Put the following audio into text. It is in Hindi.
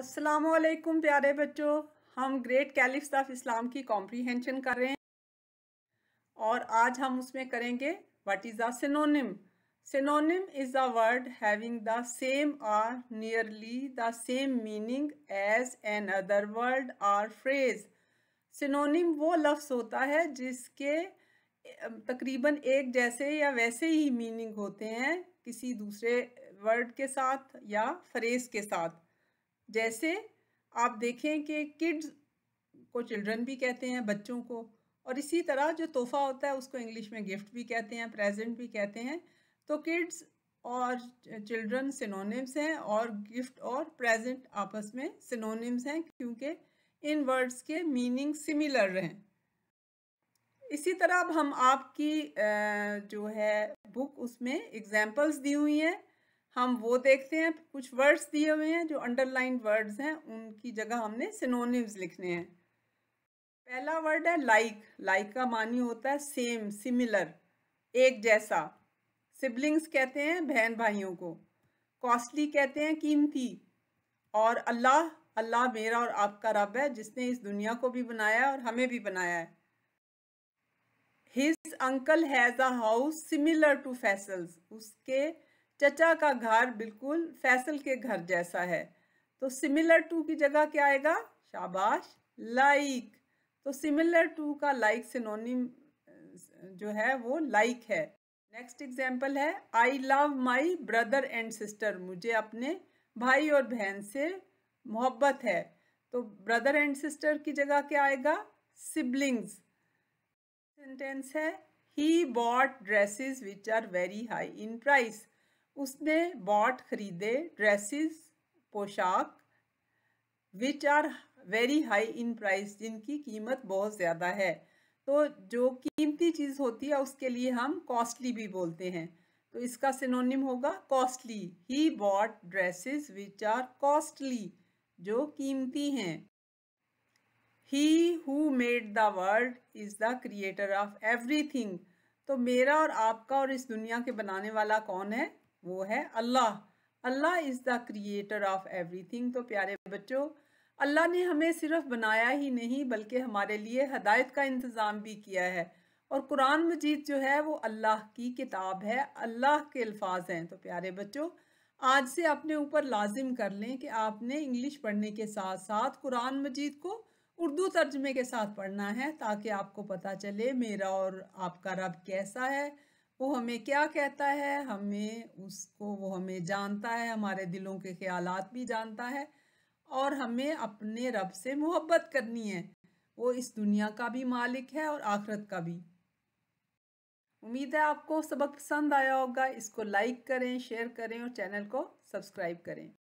असलकुम प्यारे बच्चों हम ग्रेट कैलिफ्स ऑफ इस्लाम की कॉम्प्रीहेंशन कर रहे हैं और आज हम उसमें करेंगे what is the synonym synonym is the word having the same or nearly the same meaning as another word or phrase synonym वो लफ्ज़ होता है जिसके तकरीबन एक जैसे या वैसे ही मीनिंग होते हैं किसी दूसरे वर्ड के साथ या फ्रेज़ के साथ जैसे आप देखें कि किड्स को चिल्ड्रन भी कहते हैं बच्चों को और इसी तरह जो तोहफ़ा होता है उसको इंग्लिश में गिफ्ट भी कहते हैं प्रेजेंट भी कहते हैं तो किड्स और चिल्ड्रन सिनोनिम्स हैं और गिफ्ट और प्रेजेंट आपस में सिनोनिम्स हैं क्योंकि इन वर्ड्स के मीनिंग सिमिलर हैं इसी तरह अब हम आपकी जो है बुक उसमें एग्जांपल्स दी हुई हैं हम वो देखते हैं कुछ वर्ड्स दिए हुए हैं जो अंडरलाइन वर्ड्स हैं उनकी जगह हमने सिनोनिम्स लिखने हैं पहला वर्ड है लाइक like. लाइक like का मानी होता है सेम सिमिलर एक जैसा सिबलिंग्स कहते हैं बहन भाइयों को कॉस्टली कहते हैं कीमती और अल्लाह अल्लाह मेरा और आपका रब है जिसने इस दुनिया को भी बनाया और हमें भी बनाया है his uncle has a house similar to palaces उसके चचा का घर बिल्कुल फैसल के घर जैसा है तो सिमिलर टू की जगह क्या आएगा शाबाश लाइक तो सिमिलर टू का लाइक से सिनोनिम जो है वो लाइक like है नेक्स्ट एग्जाम्पल है I love my brother and sister मुझे अपने भाई और बहन से मोहब्बत है तो ब्रदर एंड सिस्टर की जगह क्या आएगा सिबलिंग्स सेंटेंस है he bought dresses which are very high in price उसने बॉट खरीदे ड्रेसेस पोशाक which are very high in price जिनकी कीमत बहुत ज़्यादा है तो जो कीमती चीज़ होती है उसके लिए हम कॉस्टली भी बोलते हैं तो इसका सिनोनिम होगा costly he bought dresses which are costly जो कीमती हैं he who made the world is the creator of thing तो मेरा और आपका और इस दुनिया के बनाने वाला कौन है वो है Allah Allah is the creator of everything तो प्यारे बच्चों अल्लाह ने हमें सिर्फ बनाया ही नहीं बल्कि हमारे लिए हदायत का इंतज़ाम भी किया है और कुरान मजीद जो है वो अल्लाह की किताब है अल्लाह के अल्फाज हैं तो प्यारे बच्चों आज से अपने ऊपर लाजिम कर लें कि आपने इंग्लिश पढ़ने के साथ साथ कुरान मजीद को उर्दू तर्जमे के साथ पढ़ना है ताकि आपको पता चले मेरा और आपका रब कैसा है वो हमें क्या कहता है हमें उसको वो हमें जानता है हमारे दिलों के ख्याल भी जानता है और हमें अपने रब से मोहब्बत करनी है वो इस दुनिया का भी मालिक है और आखरत का भी उम्मीद है आपको सबक पसंद आया होगा इसको लाइक करें शेयर करें और चैनल को सब्सक्राइब करें